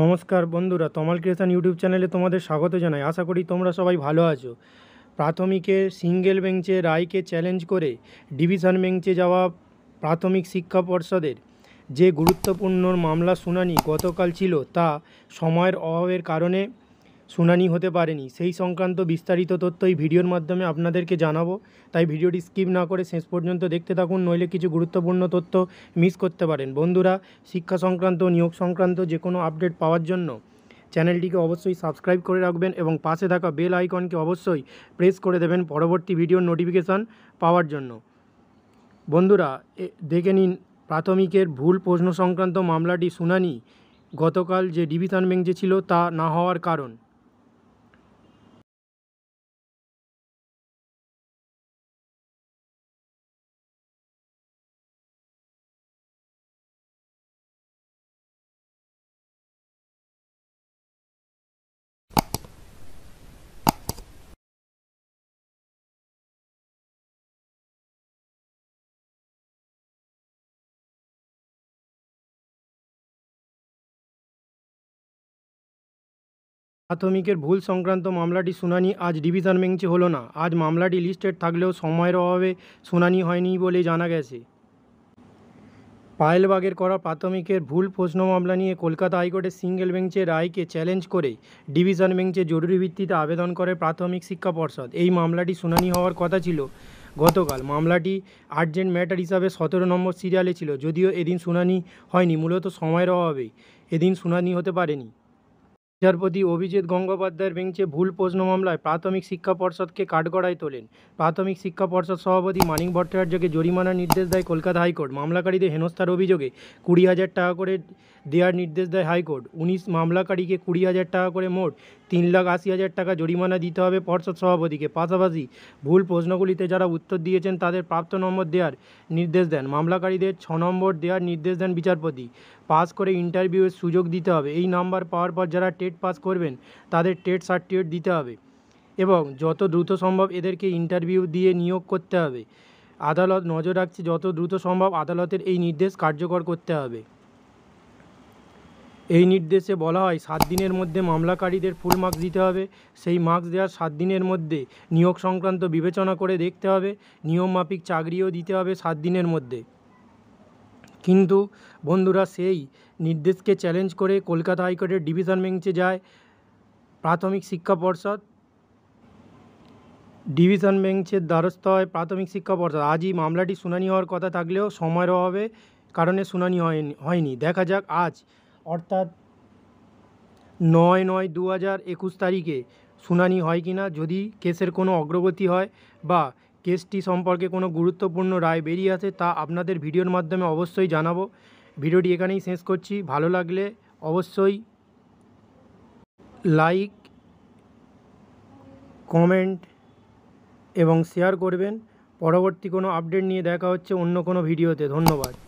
নমস্কার বন্ধুরা তমাল creation YouTube চ্যানেলে তোমাদের স্বাগত জানাই আশা করি তোমরা সবাই ভালো আছো প্রাথমিকে সিঙ্গেল বেঞ্চে রায়কে চ্যালেঞ্জ করে ডিভিশন বেঞ্চে যাওয়া প্রাথমিক শিক্ষা পর্ষদের যে গুরুত্বপূর্ণ মামলা শুনানি গতকাল ছিল তা সময়ের অভাবের কারণে শুনানি হতে পারেনি সেই সংক্রান্ত বিস্তারিত তথ্য এই ভিডিওর মাধ্যমে আপনাদেরকে জানাবো তাই ভিডিওটি স্কিপ না করে শেষ পর্যন্ত দেখতে থাকুন নইলে কিছু গুরুত্বপূর্ণ তথ্য মিস করতে পারেন বন্ধুরা শিক্ষা সংক্রান্ত নিয়োগ সংক্রান্ত যে কোনো আপডেট পাওয়ার জন্য চ্যানেলটিকে অবশ্যই সাবস্ক্রাইব করে রাখবেন এবং পাশে থাকা বেল আইকনকে অবশ্যই প্রেস করে দেবেন পরবর্তী ভিডিওর নোটিফিকেশান পাওয়ার জন্য বন্ধুরা দেখে নিন প্রাথমিকের ভুল প্রশ্ন সংক্রান্ত মামলাটি শুনানি গতকাল যে ডিভিশন বেঞ্চে ছিল তা না হওয়ার কারণ প্রাথমিকের ভুল সংক্রান্ত মামলাটি শুনানি আজ ডিভিশন বেঞ্চে হলো না আজ মামলাটি লিস্টেড থাকলেও সময়ের অভাবে শুনানি হয়নি বলে জানা গেছে পায়েলবাগের করা প্রাথমিকের ভুল প্রশ্ন মামলা নিয়ে কলকাতা হাইকোর্টের সিঙ্গেল বেঞ্চের রায়কে চ্যালেঞ্জ করে ডিভিশন বেঞ্চে জরুরি ভিত্তিতে আবেদন করে প্রাথমিক শিক্ষা পর্ষদ এই মামলাটি শুনানি হওয়ার কথা ছিল গতকাল মামলাটি আর্জেন্ট ম্যাটার হিসাবে সতেরো নম্বর সিরিয়ালে ছিল যদিও এদিন শুনানি হয়নি মূলত সময়ের অভাবে এদিন শুনানি হতে পারেনি বিচারপতি অভিজিৎ গঙ্গোপাধ্যায়ের বেঞ্চে ভুল প্রশ্ন মামলায় প্রাথমিক শিক্ষা পর্ষদকে কাঠগড়ায় তোলেন প্রাথমিক শিক্ষা পর্ষদ সভাপতি মানিক ভট্টাচার্যকে জরিমানার নির্দেশ দেয় কলকাতা হাইকোর্ট মামলাকারীদের হেনস্থার অভিযোগে কুড়ি হাজার টাকা করে দেওয়ার নির্দেশ দেয় হাইকোর্ট উনিশ মামলাকারীকে কুড়ি হাজার টাকা করে মোট তিন লাখ আশি হাজার টাকা জরিমানা দিতে হবে পর্ষদ সভাপতিকে পাশাপাশি ভুল প্রশ্নগুলিতে যারা উত্তর দিয়েছেন তাদের প্রাপ্ত নম্বর দেওয়ার নির্দেশ দেন মামলাকারীদের ছ নম্বর দেওয়ার নির্দেশ দেন বিচারপতি পাস করে ইন্টারভিউয়ের সুযোগ দিতে হবে এই নাম্বার পাওয়ার পর যারা টেট পাস করবেন তাদের টেট সার্টিফিকেট দিতে হবে এবং যত দ্রুত সম্ভব এদেরকে ইন্টারভিউ দিয়ে নিয়োগ করতে হবে আদালত নজর রাখছে যত দ্রুত সম্ভব আদালতের এই নির্দেশ কার্যকর করতে হবে এই নির্দেশে বলা হয় সাত দিনের মধ্যে মামলাকারীদের ফুল মার্কস দিতে হবে সেই মার্কস দেওয়ার সাত দিনের মধ্যে নিয়োগ সংক্রান্ত বিবেচনা করে দেখতে হবে নিয়ম মাফিক চাকরিও দিতে হবে সাত দিনের মধ্যে কিন্তু বন্ধুরা সেই নির্দেশকে চ্যালেঞ্জ করে কলকাতা হাইকোর্টের ডিভিশন বেঞ্চে যায় প্রাথমিক শিক্ষা পর্ষদ ডিভিশন বেঞ্চের দ্বারস্থ হয় প্রাথমিক শিক্ষা পর্ষদ আজই মামলাটি শুনানি হওয়ার কথা থাকলেও সময়ের অভাবে কারণে শুনানি হয়নি হয়নি দেখা যাক আজ অর্থাৎ নয় নয় দু হাজার একুশ তারিখে শুনানি হয় কি না যদি কেসের কোনো অগ্রগতি হয় বা কেসটি সম্পর্কে কোনো গুরুত্বপূর্ণ রায় বেরিয়ে আসে তা আপনাদের ভিডিওর মাধ্যমে অবশ্যই জানাবো ভিডিওটি এখানেই শেষ করছি ভালো লাগলে অবশ্যই লাইক কমেন্ট এবং শেয়ার করবেন পরবর্তী কোনো আপডেট নিয়ে দেখা হচ্ছে অন্য কোনো ভিডিওতে ধন্যবাদ